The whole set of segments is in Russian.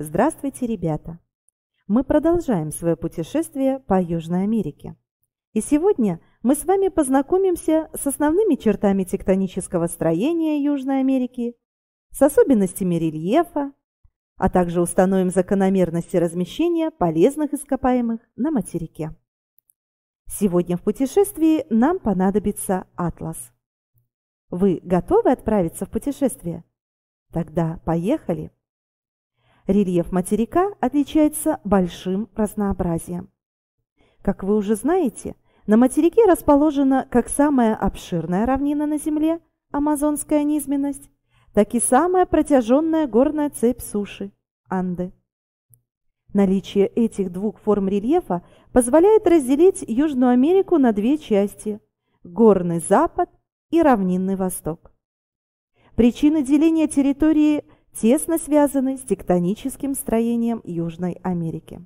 Здравствуйте, ребята! Мы продолжаем свое путешествие по Южной Америке. И сегодня мы с вами познакомимся с основными чертами тектонического строения Южной Америки, с особенностями рельефа, а также установим закономерности размещения полезных ископаемых на материке. Сегодня в путешествии нам понадобится атлас. Вы готовы отправиться в путешествие? Тогда поехали! Рельеф материка отличается большим разнообразием. Как вы уже знаете, на материке расположена как самая обширная равнина на Земле, амазонская низменность, так и самая протяженная горная цепь суши – Анды. Наличие этих двух форм рельефа позволяет разделить Южную Америку на две части – горный запад и равнинный восток. Причины деления территории – тесно связаны с тектоническим строением Южной Америки.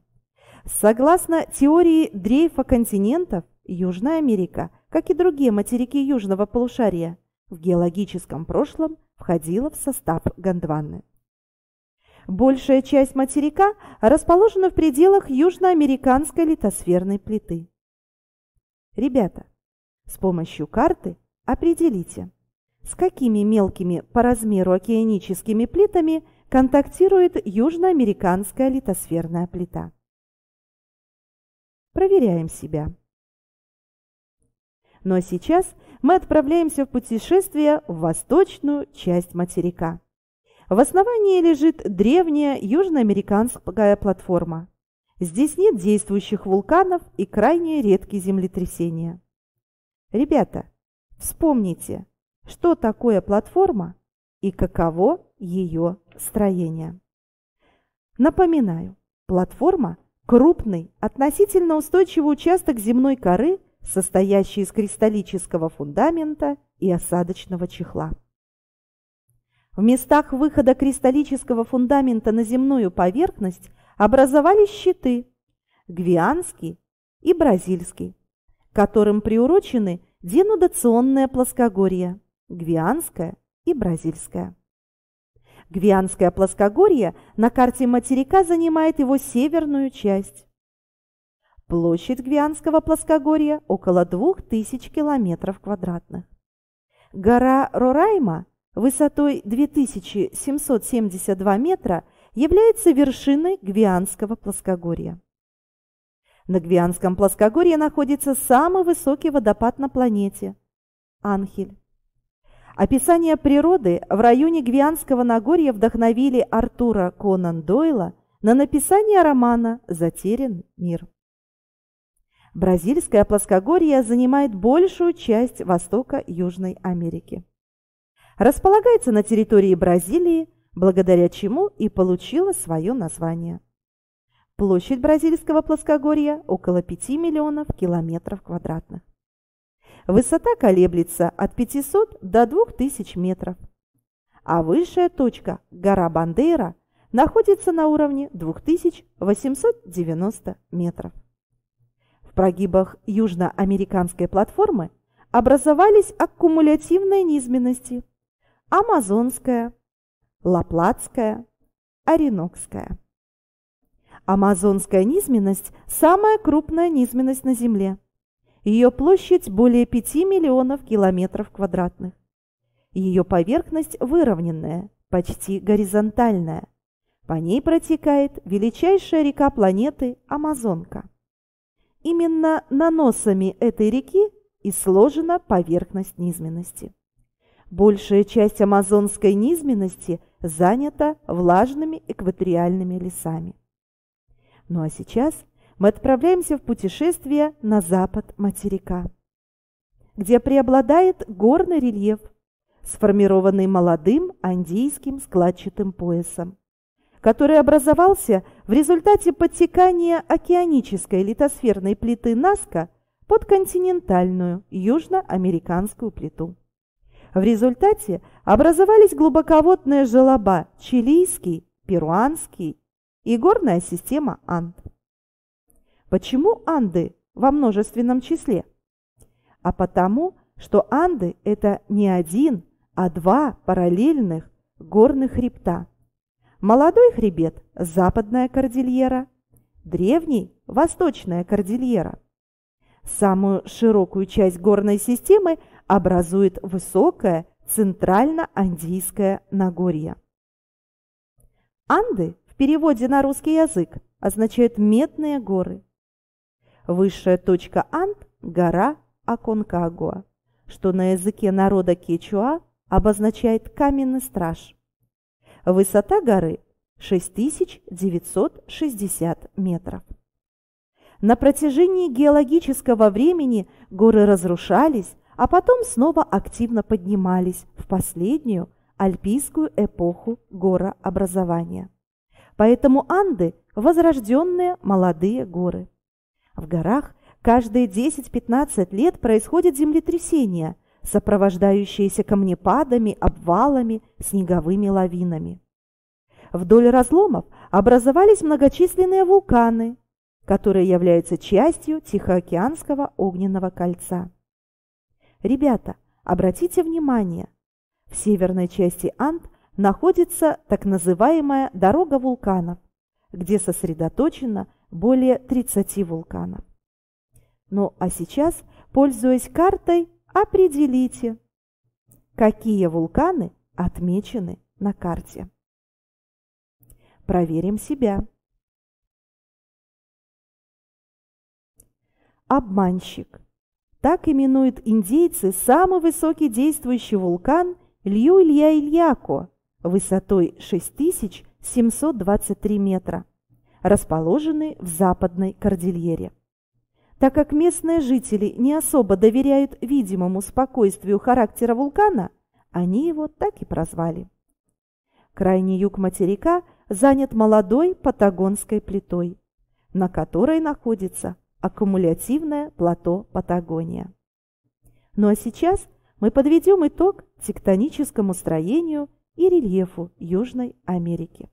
Согласно теории дрейфа континентов, Южная Америка, как и другие материки южного полушария, в геологическом прошлом входила в состав Гондваны. Большая часть материка расположена в пределах южноамериканской литосферной плиты. Ребята, с помощью карты определите, с какими мелкими по размеру океаническими плитами контактирует южноамериканская литосферная плита. Проверяем себя. Но сейчас мы отправляемся в путешествие в восточную часть материка. В основании лежит древняя южноамериканская платформа. Здесь нет действующих вулканов и крайне редкие землетрясения. Ребята, вспомните – что такое платформа и каково ее строение. Напоминаю, платформа – крупный, относительно устойчивый участок земной коры, состоящий из кристаллического фундамента и осадочного чехла. В местах выхода кристаллического фундамента на земную поверхность образовались щиты – гвианский и бразильский, которым приурочены денудационные плоскогорья. Гвианское и Бразильское. Гвианское плоскогорье на карте материка занимает его северную часть. Площадь Гвианского плоскогорья около 2000 километров квадратных. Гора Рорайма высотой 2772 метра является вершиной Гвианского плоскогорья. На Гвианском плоскогорье находится самый высокий водопад на планете – Анхель. Описание природы в районе Гвианского Нагорья вдохновили Артура Конан Дойла на написание романа «Затерян мир». Бразильское плоскогорье занимает большую часть востока Южной Америки. Располагается на территории Бразилии, благодаря чему и получило свое название. Площадь бразильского плоскогорья около 5 миллионов километров квадратных. Высота колеблется от 500 до 2000 метров. А высшая точка, гора Бандейра, находится на уровне 2890 метров. В прогибах южноамериканской платформы образовались аккумулятивные низменности – Амазонская, Лаплатская, Оренокская. Амазонская низменность – самая крупная низменность на Земле – ее площадь более 5 миллионов километров квадратных. Ее поверхность выровненная, почти горизонтальная. По ней протекает величайшая река планеты Амазонка. Именно наносами этой реки и сложена поверхность низменности. Большая часть амазонской низменности занята влажными экваториальными лесами. Ну а сейчас мы отправляемся в путешествие на запад материка, где преобладает горный рельеф, сформированный молодым андийским складчатым поясом, который образовался в результате подтекания океанической литосферной плиты Наска под континентальную южноамериканскую плиту. В результате образовались глубоководные желоба чилийский, перуанский и горная система Анд. Почему анды во множественном числе? А потому, что анды – это не один, а два параллельных горных хребта. Молодой хребет – западная кордильера, древний – восточная кордильера. Самую широкую часть горной системы образует высокое Центрально-Андийское Нагорье. Анды в переводе на русский язык означают «медные горы». Высшая точка Анд – гора Аконкагуа, что на языке народа кечуа обозначает «каменный страж». Высота горы – 6960 метров. На протяжении геологического времени горы разрушались, а потом снова активно поднимались в последнюю альпийскую эпоху горообразования. Поэтому Анды – возрожденные молодые горы. В горах каждые 10-15 лет происходит землетрясение, сопровождающееся камнепадами, обвалами, снеговыми лавинами. Вдоль разломов образовались многочисленные вулканы, которые являются частью Тихоокеанского огненного кольца. Ребята, обратите внимание, в северной части Анд находится так называемая «дорога вулканов», где сосредоточено более 30 вулканов. Ну а сейчас, пользуясь картой, определите, какие вулканы отмечены на карте. Проверим себя. Обманщик. Так именуют индейцы самый высокий действующий вулкан Лью-Илья-Ильяко высотой 6000 723 метра, расположенный в западной кордильере. Так как местные жители не особо доверяют видимому спокойствию характера вулкана, они его так и прозвали. Крайний юг материка занят молодой патагонской плитой, на которой находится аккумулятивное плато Патагония. Ну а сейчас мы подведем итог тектоническому строению и рельефу Южной Америки.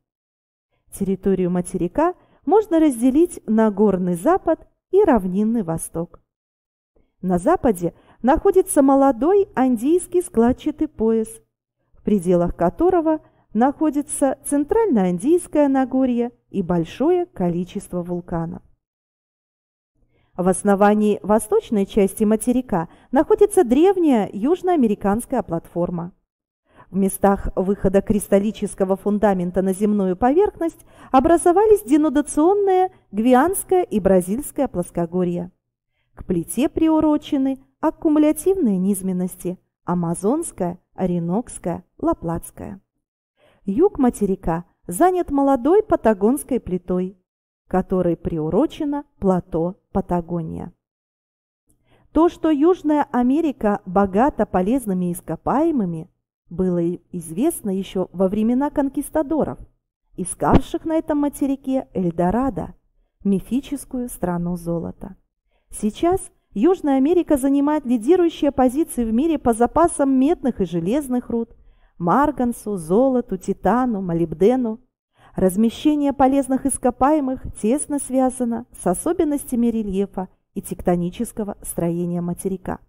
Территорию материка можно разделить на горный запад и равнинный восток. На западе находится молодой андийский складчатый пояс, в пределах которого находится центрально Центральноандийское Нагорье и большое количество вулканов. В основании восточной части материка находится древняя южноамериканская платформа. В местах выхода кристаллического фундамента на земную поверхность образовались денудационные гвианское и бразильское плоскогорья. К плите приурочены аккумулятивные низменности – амазонская, оренокская, лаплатская. Юг материка занят молодой патагонской плитой, которой приурочено плато Патагония. То, что Южная Америка богата полезными ископаемыми – было известно еще во времена конкистадоров, искавших на этом материке Эльдорадо, мифическую страну золота. Сейчас Южная Америка занимает лидирующие позиции в мире по запасам медных и железных руд, маргансу, золоту, титану, молибдену. Размещение полезных ископаемых тесно связано с особенностями рельефа и тектонического строения материка.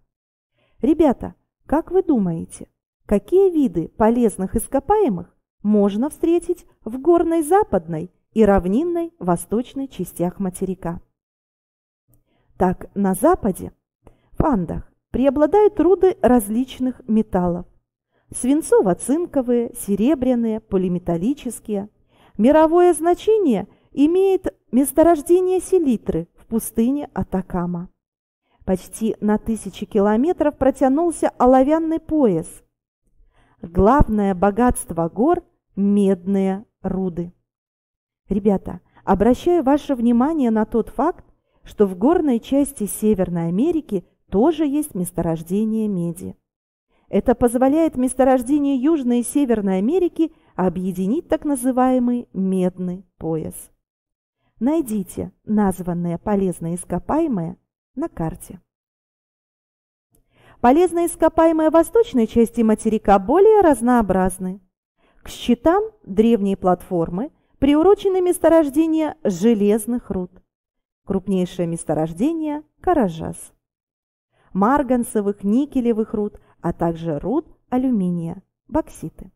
Ребята, как вы думаете, какие виды полезных ископаемых можно встретить в горной западной и равнинной восточной частях материка. Так, на западе, в Андах, преобладают руды различных металлов. Свинцово-цинковые, серебряные, полиметаллические. Мировое значение имеет месторождение селитры в пустыне Атакама. Почти на тысячи километров протянулся оловянный пояс – Главное богатство гор – медные руды. Ребята, обращаю ваше внимание на тот факт, что в горной части Северной Америки тоже есть месторождение меди. Это позволяет месторождению Южной и Северной Америки объединить так называемый медный пояс. Найдите названное полезное ископаемое на карте. Полезные ископаемые восточной части материка более разнообразны. К щитам древние платформы приурочены месторождения железных руд. Крупнейшее месторождение – Каражас. Марганцевых, никелевых руд, а также руд алюминия – бокситы.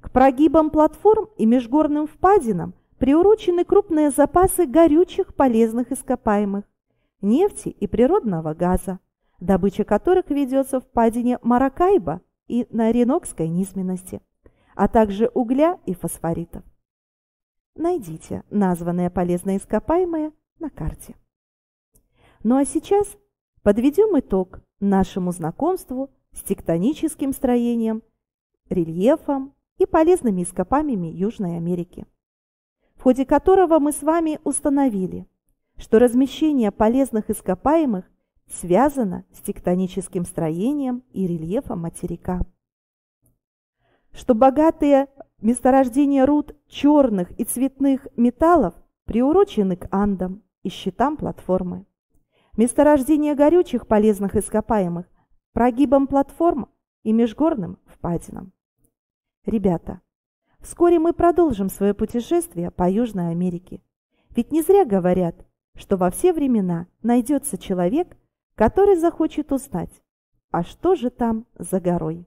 К прогибам платформ и межгорным впадинам приурочены крупные запасы горючих полезных ископаемых – нефти и природного газа добыча которых ведется в падине Маракайба и на Ренокской низменности, а также угля и фосфоритов. Найдите названное полезное ископаемое на карте. Ну а сейчас подведем итог нашему знакомству с тектоническим строением, рельефом и полезными ископаемыми Южной Америки, в ходе которого мы с вами установили, что размещение полезных ископаемых связана с тектоническим строением и рельефом материка. Что богатые месторождения руд черных и цветных металлов приурочены к Андам и щитам платформы. месторождения горючих полезных ископаемых прогибом платформ и межгорным впадинам. Ребята, вскоре мы продолжим свое путешествие по Южной Америке. Ведь не зря говорят, что во все времена найдется человек, который захочет узнать, а что же там за горой.